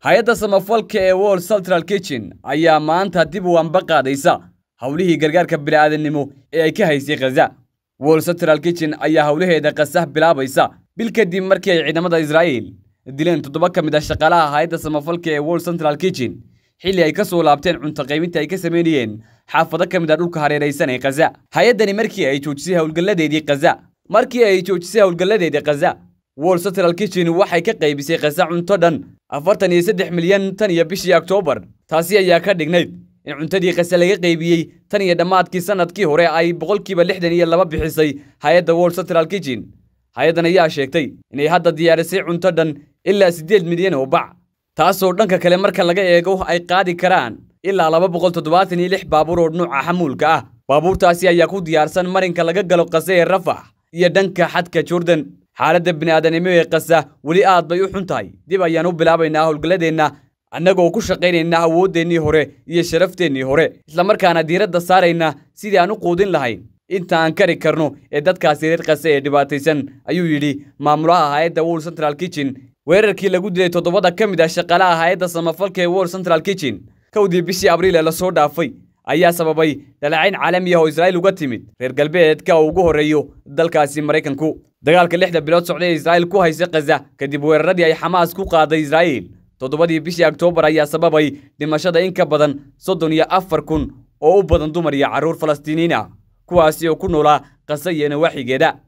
hay-adda samafalka ee world central kitchen ayaa maanta dib u anba qaadaysa howlihii gargaarka bini'aadannimo ee ay ka haysay khaza world central kitchen ayaa howlaheeda khasah bilaabaysa bil kadib markii ay ciidamada israa'iil dileen toddoba ka mid ah shaqaalaha hay-adda samafalka ee world central kitchen xilli ay ka soo laabteen cunto qaybinta ay ka samaynayeen xaafado ka mid ah dhulka hareeraysan ee khaza hay-addani markii ay joojisay howlgalladeedii khaza markii ay joojisay howlgalladeedii khaza world central kitchen waxay ka qaybisay khaza cunto dhan afartan iyo saddex milyan tan iyo bishii oktoobar taasi ayaa ka dhignayd in cuntadii qase laga qaybiyey tan iyo dhammaadkii sannadkii hore ay boqolkiiba lixdan iyo laba bixisay hay-adda world central kitchen hay-addan ayaa sheegtay inay hadda diyaarisay cunto dhan ilaa siddeed milyan oo bac taasoo dhanka kale marka laga eego ay qaadi karaan ilaa laba boqol toddobaatan iyo lix baabuur oo nuuca xamuulka ah baabuurtaasi ayaa ku diyaarsan marinka laga galo qase ee rafax iyo dhanka xadka jordan xaaladda bini'aadanimo ee kasa weli aad bay u xun tahay dib ayaan u bilaabaynaa howlgalladeenna annagoo ku shaqaynaynaa awooddeennii hore iyo sharafteennii hore islamarkaana diiradda saarayna sidii aan u quudin lahayn inta aan kari karno ee dadkaasi reer kase ee dhibaataysan ayuu yidhi maamulaha hay-adda wol central kitchen weerarkii lagu dilay toddobada ka mid ah shaqaalaha hay-adda samafalka ee wol central kitchen kowdii bishii abriil ee lasoo dhaafay ayaa sababay dhaleecayn caalamiah oo israa'iil uga timid reer galbeedka ugu horreeyo dalkaasi maraykanku dagaalka lixda bilood socday ee israa'iil ku haysa khaza kadib weeraradii ay xamaas ku qaaday israa'iil toddobadii bishii oktoobar ayaa sababay dhimashada in ka badan soddon iyo afar kun oo u badan dumar iyo carruur falastiiniin ah kuwaasi oo ku noolaa khaza iyo nawaxigeeda